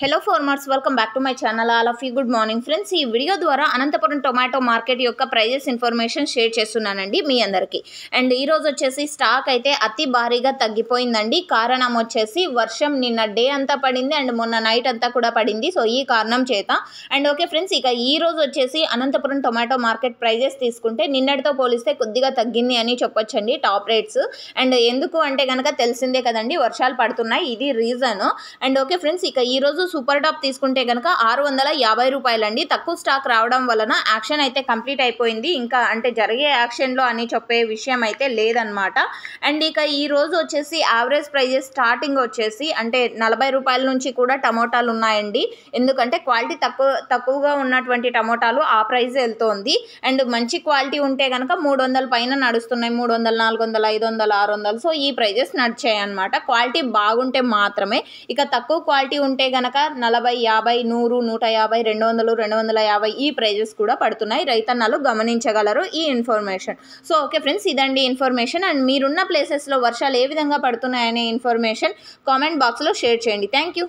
hello farmers welcome back to my channel all of you good morning friends ఈ video ద్వారా Anantapuram tomato market యొక్క prices information share చేస్తున్నానండి మీ అందరికీ and ఈరోజు వచ్చేసి స్టాక్ అయితే అతి భారీగా తగ్గిపోయిందండి కారణం వచ్చేసి వర్షం నిన్న డే అంతా పడింది అండ్ మొన్న నైట్ అంతా కూడా పడింది సో ఈ కారణం చేత అండ్ ఓకే ఫ్రెండ్స్ ఇక ఈ రోజు వచ్చేసి అనంతపురం టొమాటో మార్కెట్ ప్రైజెస్ తీసుకుంటే నిన్నటితో పోలిస్తే కొద్దిగా తగ్గింది అని చెప్పొచ్చండి టాప్ రేట్స్ అండ్ ఎందుకు అంటే కనుక తెలిసిందే కదండి వర్షాలు పడుతున్నాయి ఇది రీజన్ అండ్ ఓకే ఫ్రెండ్స్ ఇక ఈరోజు సూపర్ టాప్ తీసుకుంటే కనుక ఆరు వందల యాభై రూపాయలండి తక్కువ స్టాక్ రావడం వలన యాక్షన్ అయితే కంప్లీట్ అయిపోయింది ఇంకా అంటే జరిగే యాక్షన్లో అని చెప్పే విషయం అయితే లేదనమాట అండ్ ఇక ఈ రోజు వచ్చేసి యావరేజ్ ప్రైజెస్ స్టార్టింగ్ వచ్చేసి అంటే నలభై రూపాయల నుంచి కూడా టమోటాలు ఉన్నాయండి ఎందుకంటే క్వాలిటీ తక్కువ తక్కువగా ఉన్నటువంటి టమోటాలు ఆ ప్రైస్ వెళ్తోంది అండ్ మంచి క్వాలిటీ ఉంటే కనుక మూడు వందల పైన నడుస్తున్నాయి మూడు వందలు నాలుగు వందల ఐదు వందల ఆరు వందలు సో ఈ ప్రైజెస్ నడిచాయి అనమాట క్వాలిటీ బాగుంటే మాత్రమే ఇక తక్కువ క్వాలిటీ ఉంటే కనుక దాకా నలభై యాభై నూరు నూట యాభై రెండు వందలు రెండు వందల యాభై ఈ ప్రైజెస్ కూడా పడుతున్నాయి రైతన్నలు గమనించగలరు ఈ ఇన్ఫర్మేషన్ సో ఓకే ఫ్రెండ్స్ ఇదండి ఇన్ఫర్మేషన్ అండ్ మీరున్న ప్లేసెస్లో వర్షాలు ఏ విధంగా పడుతున్నాయనే ఇన్ఫర్మేషన్ కామెంట్ బాక్స్లో షేర్ చేయండి థ్యాంక్ యూ